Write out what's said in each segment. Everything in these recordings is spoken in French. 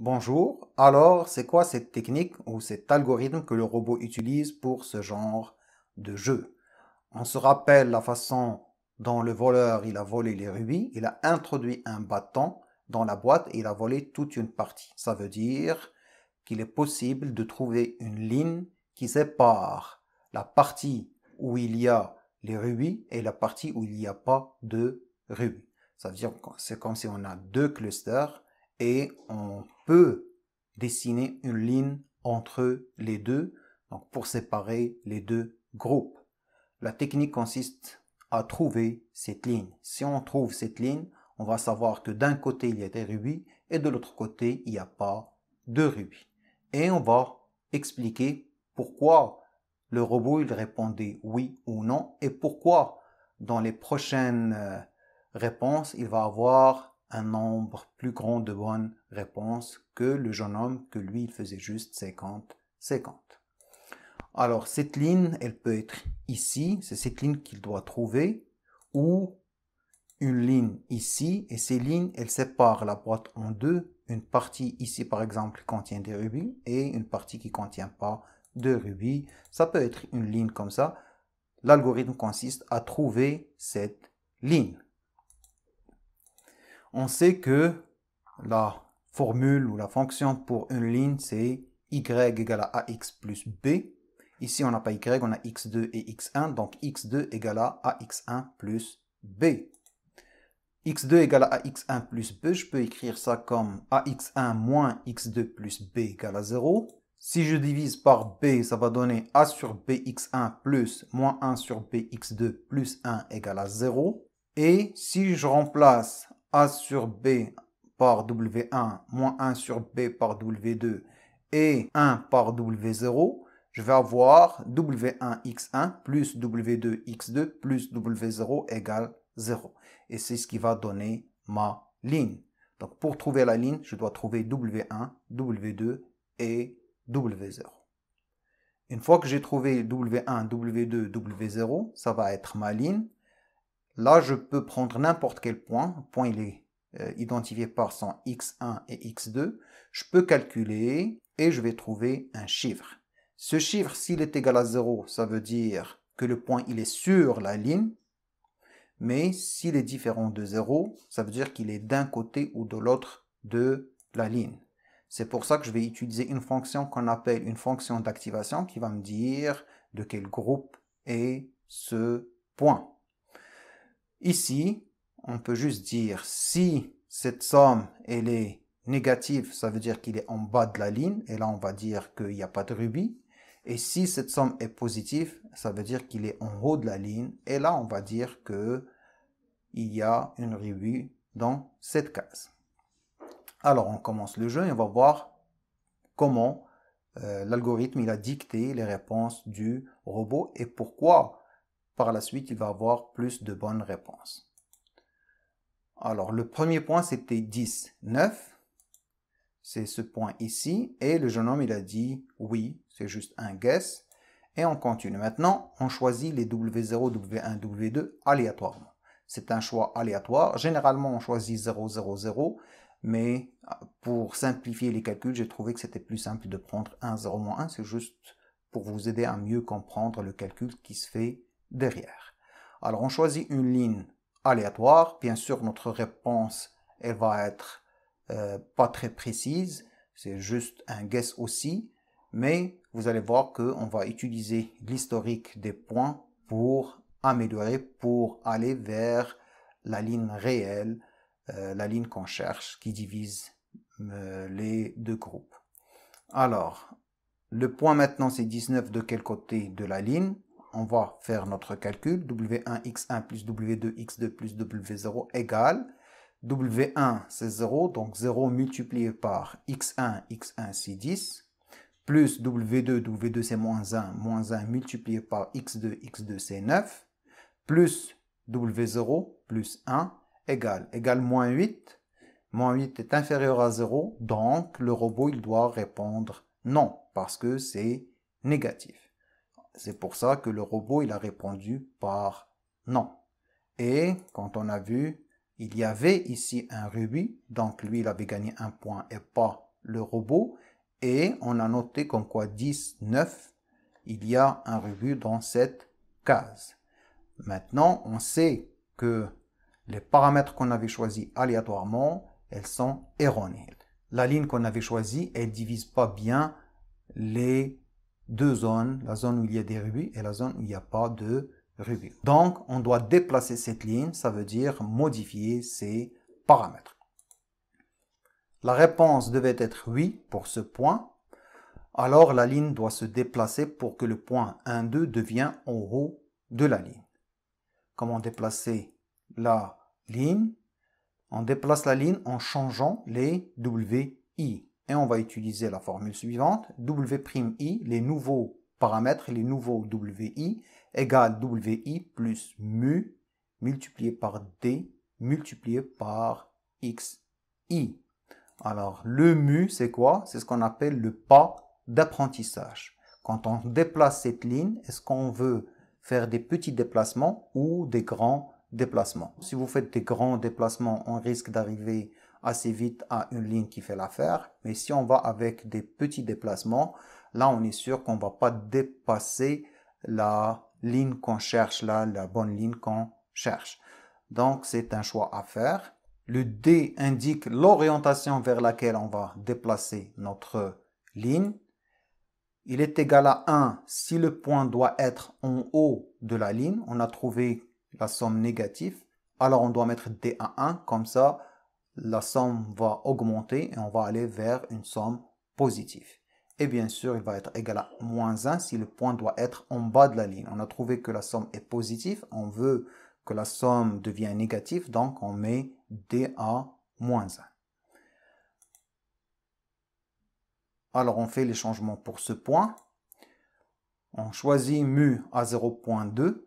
Bonjour, alors c'est quoi cette technique ou cet algorithme que le robot utilise pour ce genre de jeu On se rappelle la façon dont le voleur il a volé les rubis, il a introduit un bâton dans la boîte et il a volé toute une partie. Ça veut dire qu'il est possible de trouver une ligne qui sépare la partie où il y a les rubis et la partie où il n'y a pas de rubis. Ça veut dire que c'est comme si on a deux clusters et on peut dessiner une ligne entre les deux, donc pour séparer les deux groupes. La technique consiste à trouver cette ligne. Si on trouve cette ligne, on va savoir que d'un côté il y a des rubis et de l'autre côté il n'y a pas de rubis. Et on va expliquer pourquoi le robot il répondait oui ou non et pourquoi dans les prochaines euh, réponses il va avoir un nombre plus grand de bonnes réponses que le jeune homme que lui il faisait juste 50-50. Alors cette ligne, elle peut être ici, c'est cette ligne qu'il doit trouver, ou une ligne ici, et ces lignes, elles séparent la boîte en deux. Une partie ici, par exemple, contient des rubis, et une partie qui contient pas de rubis. Ça peut être une ligne comme ça. L'algorithme consiste à trouver cette ligne on sait que la formule ou la fonction pour une ligne, c'est y égale à ax plus b. Ici, on n'a pas y, on a x2 et x1, donc x2 égale à ax1 plus b. x2 égale à ax1 plus b, je peux écrire ça comme ax1 moins x2 plus b égale à 0. Si je divise par b, ça va donner a sur bx1 plus moins 1 sur bx2 plus 1 égale à 0. Et si je remplace a sur B par W1 moins 1 sur B par W2 et 1 par W0, je vais avoir W1x1 plus W2x2 plus W0 égale 0. Et c'est ce qui va donner ma ligne. Donc pour trouver la ligne, je dois trouver W1, W2 et W0. Une fois que j'ai trouvé W1, W2, W0, ça va être ma ligne. Là, je peux prendre n'importe quel point. le Point, il est euh, identifié par son x1 et x2. Je peux calculer et je vais trouver un chiffre. Ce chiffre, s'il est égal à 0, ça veut dire que le point, il est sur la ligne. Mais s'il est différent de 0, ça veut dire qu'il est d'un côté ou de l'autre de la ligne. C'est pour ça que je vais utiliser une fonction qu'on appelle une fonction d'activation qui va me dire de quel groupe est ce point. Ici, on peut juste dire si cette somme, elle est négative, ça veut dire qu'il est en bas de la ligne, et là on va dire qu'il n'y a pas de rubis. Et si cette somme est positive, ça veut dire qu'il est en haut de la ligne, et là on va dire que il y a une rubis dans cette case. Alors on commence le jeu et on va voir comment euh, l'algorithme il a dicté les réponses du robot et pourquoi par la suite, il va avoir plus de bonnes réponses. Alors, le premier point, c'était 10. 9, c'est ce point ici. Et le jeune homme, il a dit oui, c'est juste un guess. Et on continue. Maintenant, on choisit les W0, W1, W2 aléatoirement. C'est un choix aléatoire. Généralement, on choisit 0, 0, 0. Mais pour simplifier les calculs, j'ai trouvé que c'était plus simple de prendre 1, 0, 1. C'est juste pour vous aider à mieux comprendre le calcul qui se fait derrière. Alors on choisit une ligne aléatoire. Bien sûr, notre réponse, elle va être euh, pas très précise. C'est juste un guess aussi. Mais vous allez voir qu'on va utiliser l'historique des points pour améliorer, pour aller vers la ligne réelle, euh, la ligne qu'on cherche, qui divise euh, les deux groupes. Alors, le point maintenant, c'est 19 de quel côté de la ligne on va faire notre calcul. W1x1 plus W2x2 plus W0 égale W1 c'est 0, donc 0 multiplié par x1, x1 c'est 10, plus W2, W2 c'est moins 1, moins 1 multiplié par x2, x2 c'est 9, plus W0 plus 1 égale, égale moins 8, moins 8 est inférieur à 0, donc le robot il doit répondre non, parce que c'est négatif. C'est pour ça que le robot, il a répondu par non. Et quand on a vu, il y avait ici un rubis, donc lui, il avait gagné un point et pas le robot. Et on a noté comme quoi 10, 9, il y a un rubis dans cette case. Maintenant, on sait que les paramètres qu'on avait choisis aléatoirement, elles sont erronées. La ligne qu'on avait choisie, elle ne divise pas bien les deux zones, la zone où il y a des rubis et la zone où il n'y a pas de rubis. Donc, on doit déplacer cette ligne, ça veut dire modifier ces paramètres. La réponse devait être oui pour ce point. Alors, la ligne doit se déplacer pour que le point 1, 2 devienne en haut de la ligne. Comment déplacer la ligne On déplace la ligne en changeant les W, I et on va utiliser la formule suivante, W'I, les nouveaux paramètres, les nouveaux Wi, égale Wi plus mu multiplié par D multiplié par XI. Alors, le mu, c'est quoi C'est ce qu'on appelle le pas d'apprentissage. Quand on déplace cette ligne, est-ce qu'on veut faire des petits déplacements ou des grands déplacements Si vous faites des grands déplacements, on risque d'arriver assez vite à une ligne qui fait l'affaire. Mais si on va avec des petits déplacements, là, on est sûr qu'on ne va pas dépasser la ligne qu'on cherche, là, la bonne ligne qu'on cherche. Donc, c'est un choix à faire. Le D indique l'orientation vers laquelle on va déplacer notre ligne. Il est égal à 1 si le point doit être en haut de la ligne. On a trouvé la somme négative. Alors on doit mettre D à 1. Comme ça, la somme va augmenter et on va aller vers une somme positive. Et bien sûr, il va être égal à moins 1 si le point doit être en bas de la ligne. On a trouvé que la somme est positive, on veut que la somme devienne négative, donc on met dA moins 1. Alors on fait les changements pour ce point. On choisit mu à 0.2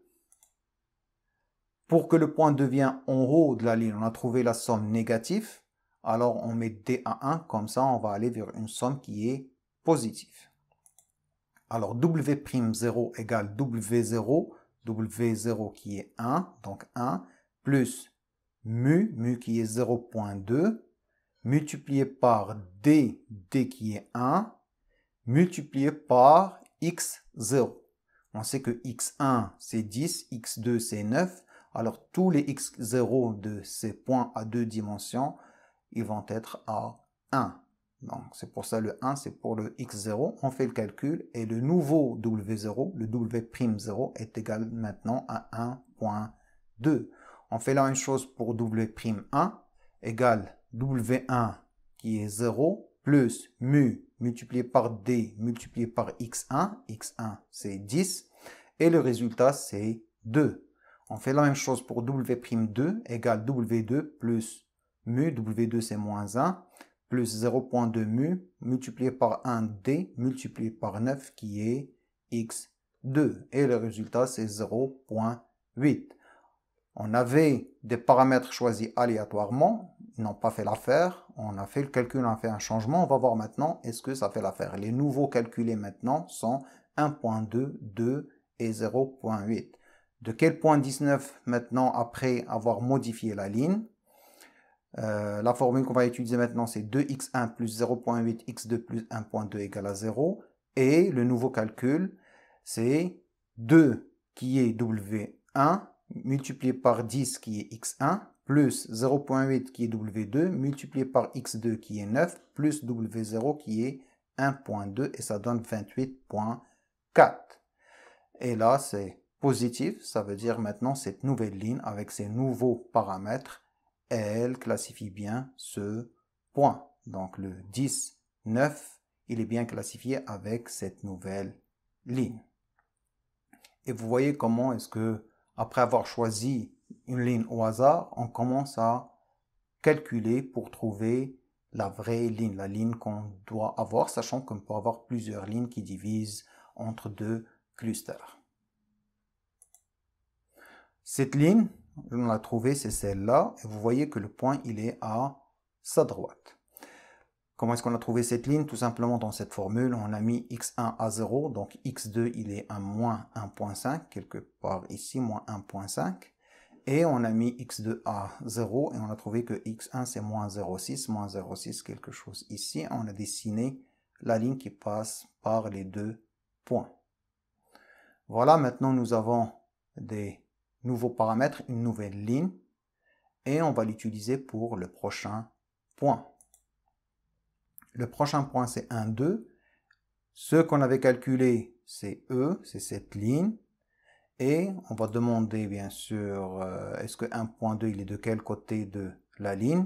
pour que le point devienne en haut de la ligne, on a trouvé la somme négative. Alors on met D à 1, comme ça on va aller vers une somme qui est positive. Alors W'0 égale W0, W0 qui est 1, donc 1, plus mu, mu qui est 0.2, multiplié par D, D qui est 1, multiplié par X0. On sait que X1 c'est 10, X2 c'est 9, alors tous les x0 de ces points à deux dimensions, ils vont être à 1. Donc c'est pour ça le 1, c'est pour le x0. On fait le calcul et le nouveau w0, le w'0 est égal maintenant à 1.2. On fait là une chose pour w'1 égale w1 qui est 0 plus mu multiplié par d multiplié par x1. x1 c'est 10 et le résultat c'est 2. On fait la même chose pour W'2 égale W2 plus mu, W2 c'est moins 1, plus 0.2 mu, multiplié par 1D, multiplié par 9 qui est X2. Et le résultat c'est 0.8. On avait des paramètres choisis aléatoirement, ils n'ont pas fait l'affaire, on a fait le calcul, on a fait un changement, on va voir maintenant est-ce que ça fait l'affaire. Les nouveaux calculés maintenant sont 1.2, 2 et 0.8 de quel point 19 maintenant après avoir modifié la ligne. Euh, la formule qu'on va utiliser maintenant, c'est 2x1 plus 0.8, x2 plus 1.2 égale à 0. Et le nouveau calcul, c'est 2 qui est W1 multiplié par 10 qui est x1 plus 0.8 qui est W2 multiplié par x2 qui est 9 plus W0 qui est 1.2 et ça donne 28.4. Et là, c'est Positive, ça veut dire maintenant cette nouvelle ligne avec ses nouveaux paramètres, elle classifie bien ce point. Donc le 10, 9, il est bien classifié avec cette nouvelle ligne. Et vous voyez comment est-ce que, après avoir choisi une ligne au hasard, on commence à calculer pour trouver la vraie ligne, la ligne qu'on doit avoir, sachant qu'on peut avoir plusieurs lignes qui divisent entre deux clusters. Cette ligne, on l'a trouvée, c'est celle-là. Et vous voyez que le point, il est à sa droite. Comment est-ce qu'on a trouvé cette ligne Tout simplement dans cette formule, on a mis x1 à 0, donc x2 il est à moins 1.5, quelque part ici, moins 1.5. Et on a mis x2 à 0 et on a trouvé que x1 c'est moins 0,6, moins 0,6 quelque chose ici. On a dessiné la ligne qui passe par les deux points. Voilà, maintenant nous avons des nouveau paramètre, une nouvelle ligne, et on va l'utiliser pour le prochain point. Le prochain point, c'est 1, 2. Ce qu'on avait calculé, c'est E, c'est cette ligne. Et on va demander, bien sûr, euh, est-ce que 1.2, il est de quel côté de la ligne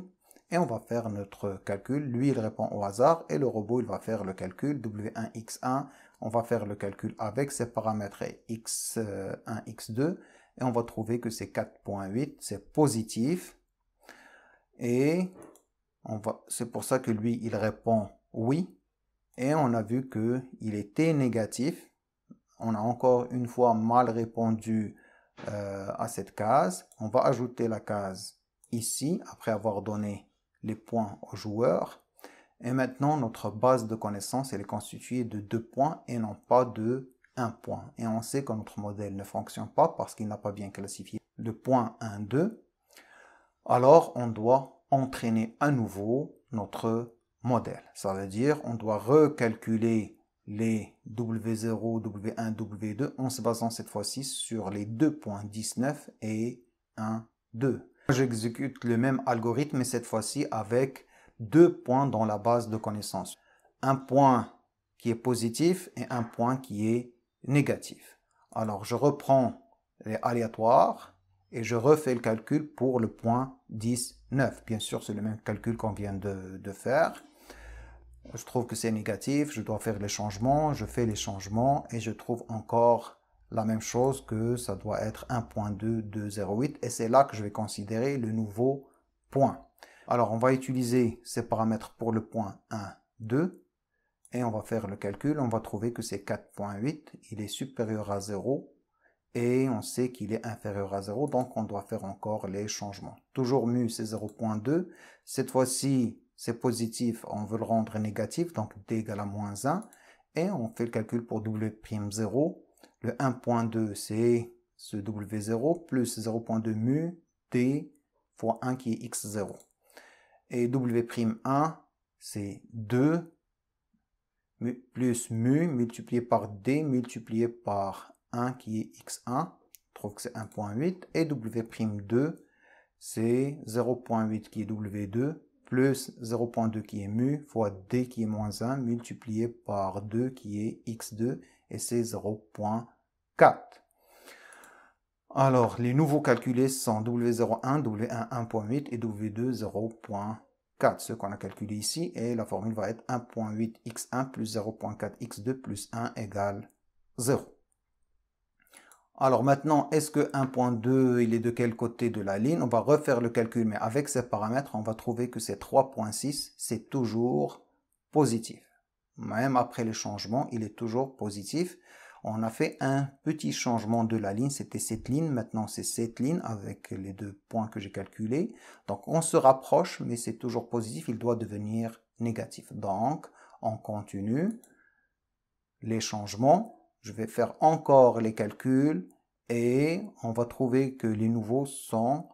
Et on va faire notre calcul. Lui, il répond au hasard et le robot, il va faire le calcul. W1, X1, on va faire le calcul avec ses paramètres X1, euh, X2 et on va trouver que c'est 4.8, c'est positif. Et c'est pour ça que lui, il répond oui. Et on a vu que il était négatif. On a encore une fois mal répondu euh, à cette case. On va ajouter la case ici, après avoir donné les points aux joueurs. Et maintenant, notre base de connaissances, elle est constituée de deux points et non pas de un point. Et on sait que notre modèle ne fonctionne pas parce qu'il n'a pas bien classifié le point 1, 2. Alors, on doit entraîner à nouveau notre modèle. Ça veut dire on doit recalculer les W0, W1, W2 en se basant cette fois-ci sur les deux points 19 et 1, 2. J'exécute le même algorithme, mais cette fois-ci avec deux points dans la base de connaissances. Un point qui est positif et un point qui est négatif. Alors je reprends les aléatoires et je refais le calcul pour le point 19 Bien sûr, c'est le même calcul qu'on vient de, de, faire. Je trouve que c'est négatif, je dois faire les changements, je fais les changements et je trouve encore la même chose que ça doit être 1.2208 et c'est là que je vais considérer le nouveau point. Alors on va utiliser ces paramètres pour le point 1, 2 et on va faire le calcul, on va trouver que c'est 4.8, il est supérieur à 0 et on sait qu'il est inférieur à 0, donc on doit faire encore les changements. Toujours mu, c'est 0.2. Cette fois-ci, c'est positif, on veut le rendre négatif, donc d égale à moins 1. Et on fait le calcul pour W'0. Le 1.2, c'est ce W0 plus 0.2 mu d fois 1 qui est x0. Et W'1, c'est 2 plus mu multiplié par d multiplié par 1 qui est x1, je trouve que c'est 1.8, et w'2, c'est 0.8 qui est w2, plus 0.2 qui est mu, fois d qui est moins 1, multiplié par 2 qui est x2, et c'est 0.4. Alors, les nouveaux calculés sont W01, W1 1.8 et W2 0.4. 4, ce qu'on a calculé ici, et la formule va être 1.8x1 plus 0.4x2 plus 1 égale 0. Alors maintenant, est-ce que 1.2, il est de quel côté de la ligne On va refaire le calcul, mais avec ces paramètres, on va trouver que c'est 3.6, c'est toujours positif. Même après les changements, il est toujours positif on a fait un petit changement de la ligne, c'était cette ligne, maintenant c'est cette ligne avec les deux points que j'ai calculés. Donc on se rapproche, mais c'est toujours positif, il doit devenir négatif. Donc on continue les changements, je vais faire encore les calculs et on va trouver que les nouveaux sont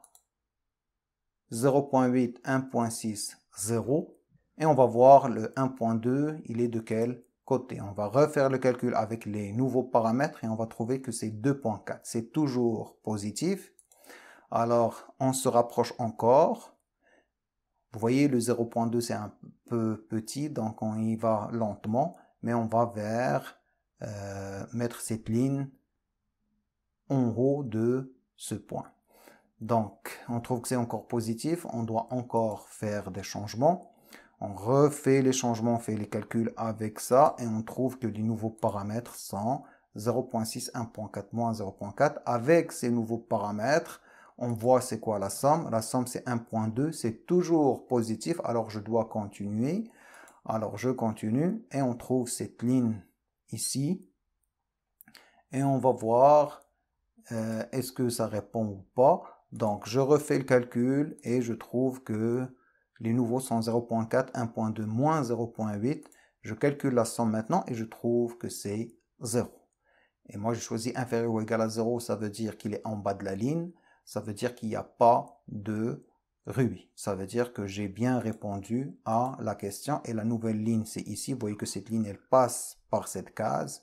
0.8, 1.6, 0. Et on va voir le 1.2, il est de quel on va refaire le calcul avec les nouveaux paramètres et on va trouver que c'est 2.4. C'est toujours positif. Alors, on se rapproche encore. Vous voyez, le 0.2, c'est un peu petit, donc on y va lentement. Mais on va vers euh, mettre cette ligne en haut de ce point. Donc, on trouve que c'est encore positif. On doit encore faire des changements. On refait les changements, on fait les calculs avec ça et on trouve que les nouveaux paramètres sont 0.6, 1.4 moins 0.4. Avec ces nouveaux paramètres, on voit c'est quoi la somme. La somme c'est 1.2, c'est toujours positif, alors je dois continuer. Alors je continue et on trouve cette ligne ici. Et on va voir euh, est-ce que ça répond ou pas. Donc je refais le calcul et je trouve que les nouveaux sont 0.4, 1.2, moins 0.8. Je calcule la somme maintenant et je trouve que c'est 0. Et moi, j'ai choisi inférieur ou égal à 0, ça veut dire qu'il est en bas de la ligne. Ça veut dire qu'il n'y a pas de rubis. Ça veut dire que j'ai bien répondu à la question. Et la nouvelle ligne, c'est ici. Vous voyez que cette ligne, elle passe par cette case.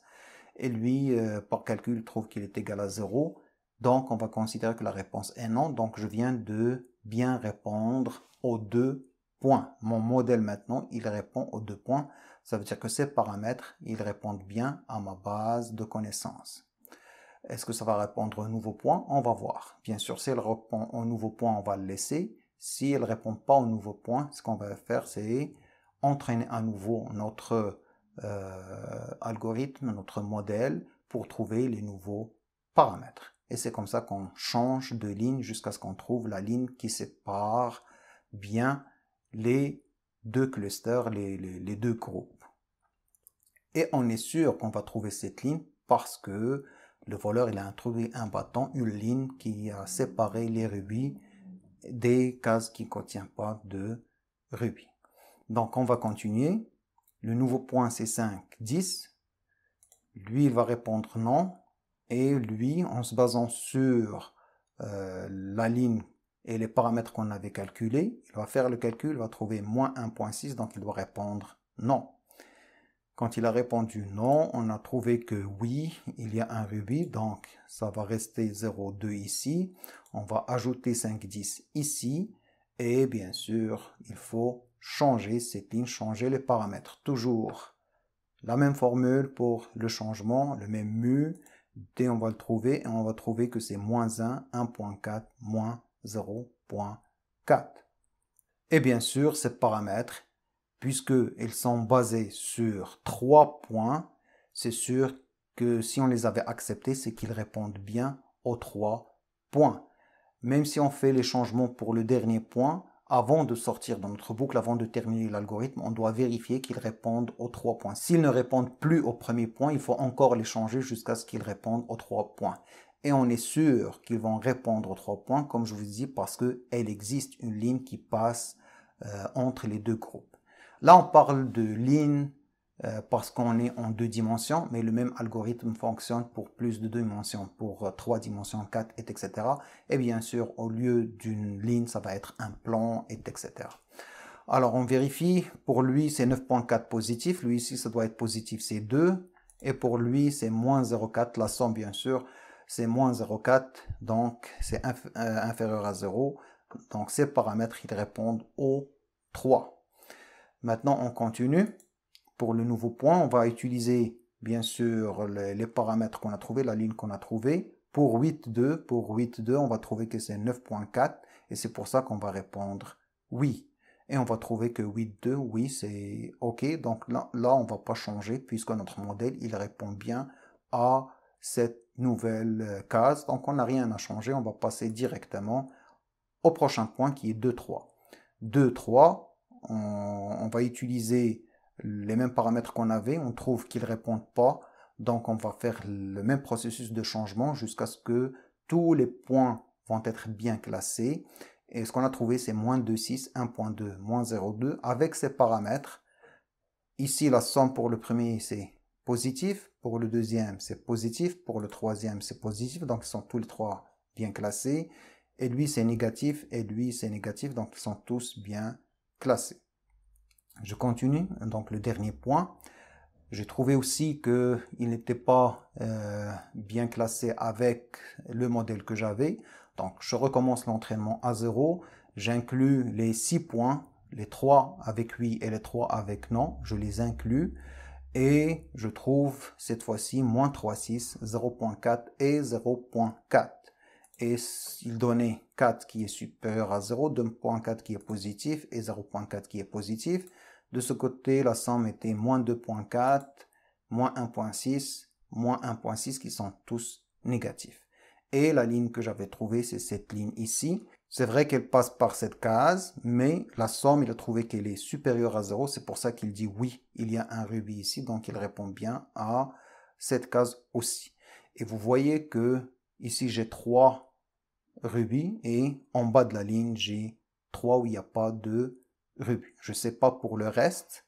Et lui, euh, par calcul, trouve qu'il est égal à 0. Donc, on va considérer que la réponse est non. Donc, je viens de bien répondre aux deux Point. Mon modèle maintenant, il répond aux deux points. Ça veut dire que ces paramètres, ils répondent bien à ma base de connaissances. Est-ce que ça va répondre au nouveau point On va voir. Bien sûr, si elle répond au nouveau point, on va le laisser. Si elle ne répond pas au nouveau point, ce qu'on va faire, c'est entraîner à nouveau notre euh, algorithme, notre modèle, pour trouver les nouveaux paramètres. Et c'est comme ça qu'on change de ligne jusqu'à ce qu'on trouve la ligne qui sépare bien les deux clusters, les, deux groupes. Et on est sûr qu'on va trouver cette ligne parce que le voleur il a introduit un bâton, une ligne qui a séparé les rubis des cases qui ne contiennent pas de rubis. Donc on va continuer. Le nouveau point c'est 5, 10. Lui il va répondre non. Et lui, en se basant sur euh, la ligne et les paramètres qu'on avait calculés, il va faire le calcul, il va trouver moins 1.6, donc il doit répondre non. Quand il a répondu non, on a trouvé que oui, il y a un rubis, donc ça va rester 0,2 ici. On va ajouter 5 10 ici, et bien sûr, il faut changer cette ligne, changer les paramètres. Toujours la même formule pour le changement, le même mu, D on va le trouver, et on va trouver que c'est moins 1, 1.4, moins 0.4. Et bien sûr, ces paramètres, puisqu'ils sont basés sur trois points, c'est sûr que si on les avait acceptés, c'est qu'ils répondent bien aux trois points. Même si on fait les changements pour le dernier point, avant de sortir dans notre boucle, avant de terminer l'algorithme, on doit vérifier qu'ils répondent aux trois points. S'ils ne répondent plus au premier point, il faut encore les changer jusqu'à ce qu'ils répondent aux trois points et on est sûr qu'ils vont répondre aux trois points, comme je vous dis, parce qu'elle existe une ligne qui passe euh, entre les deux groupes. Là, on parle de ligne euh, parce qu'on est en deux dimensions, mais le même algorithme fonctionne pour plus de deux dimensions, pour euh, trois dimensions, quatre, etc. Et bien sûr, au lieu d'une ligne, ça va être un plan, etc. Alors, on vérifie. Pour lui, c'est 9.4 positif. Lui, ici, ça doit être positif, c'est 2. Et pour lui, c'est moins 0,4. La somme, bien sûr, c'est moins 0,4, donc c'est euh, inférieur à 0. Donc ces paramètres, ils répondent au 3. Maintenant, on continue. Pour le nouveau point, on va utiliser bien sûr les, paramètres qu'on a trouvés, la ligne qu'on a trouvée. Pour 8,2, pour 8,2, on va trouver que c'est 9,4 et c'est pour ça qu'on va répondre oui. Et on va trouver que 8,2, oui, c'est OK. Donc là, là on ne va pas changer puisque notre modèle, il répond bien à cette nouvelle euh, case. Donc on n'a rien à changer, on va passer directement au prochain point qui est 2, 3. 2, 3, on, va utiliser les mêmes paramètres qu'on avait, on trouve qu'ils répondent pas, donc on va faire le même processus de changement jusqu'à ce que tous les points vont être bien classés. Et ce qu'on a trouvé, c'est moins 6 1.2, moins 0,2 avec ces paramètres. Ici, la somme pour le premier, c'est positif pour le deuxième, c'est positif pour le troisième, c'est positif, donc ils sont tous les trois bien classés. Et lui, c'est négatif, et lui, c'est négatif, donc ils sont tous bien classés. Je continue, donc le dernier point. J'ai trouvé aussi qu'il n'était pas euh, bien classé avec le modèle que j'avais. Donc je recommence l'entraînement à zéro. J'inclus les six points, les trois avec oui et les trois avec non. Je les inclus et je trouve cette fois-ci moins 3,6, 0.4 et 0.4. Et il donnait 4 qui est supérieur à 0, 2.4 qui est positif et 0.4 qui est positif. De ce côté, la somme était moins 2.4, moins 1.6, moins 1.6 qui sont tous négatifs. Et la ligne que j'avais trouvée, c'est cette ligne ici. C'est vrai qu'elle passe par cette case, mais la somme, il a trouvé qu'elle est supérieure à 0. C'est pour ça qu'il dit oui, il y a un rubis ici. Donc, il répond bien à cette case aussi. Et vous voyez que ici, j'ai 3 rubis et en bas de la ligne, j'ai 3 où il n'y a pas de rubis. Je ne sais pas pour le reste,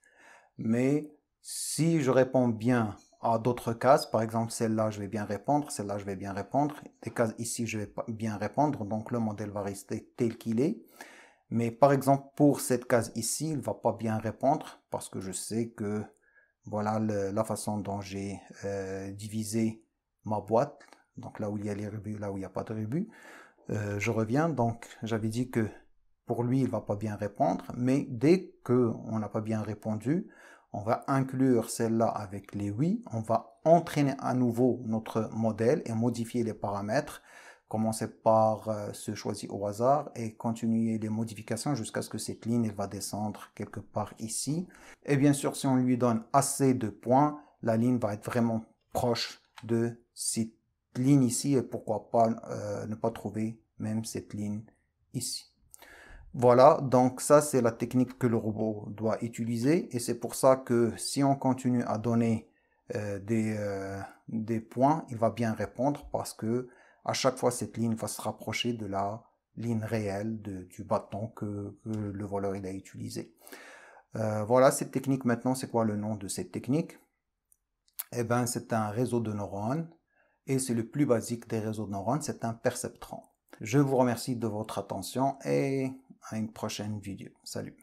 mais si je réponds bien à d'autres cases. Par exemple, celle-là, je vais bien répondre, celle-là, je vais bien répondre. Des cases ici, je vais bien répondre. Donc, le modèle va rester tel qu'il est. Mais par exemple, pour cette case ici, il va pas bien répondre parce que je sais que voilà la façon dont j'ai euh, divisé ma boîte. Donc là où il y a les rebuts, là où il n'y a pas de rebuts, euh, je reviens, donc j'avais dit que pour lui, il va pas bien répondre. Mais dès que on n'a pas bien répondu, on va inclure celle-là avec les oui, on va entraîner à nouveau notre modèle et modifier les paramètres, commencer par euh, se choisir au hasard et continuer les modifications jusqu'à ce que cette ligne elle va descendre quelque part ici. Et bien sûr, si on lui donne assez de points, la ligne va être vraiment proche de cette ligne ici et pourquoi pas euh, ne pas trouver même cette ligne ici. Voilà, donc ça c'est la technique que le robot doit utiliser et c'est pour ça que si on continue à donner euh, euh, des, points, il va bien répondre parce que à chaque fois cette ligne va se rapprocher de la ligne réelle du bâton que, le voleur il a utilisé. Euh, voilà cette technique maintenant, c'est quoi le nom de cette technique Eh bien c'est un réseau de neurones et c'est le plus basique des réseaux de neurones, c'est un perceptron. Je vous remercie de votre attention et à une prochaine vidéo. Salut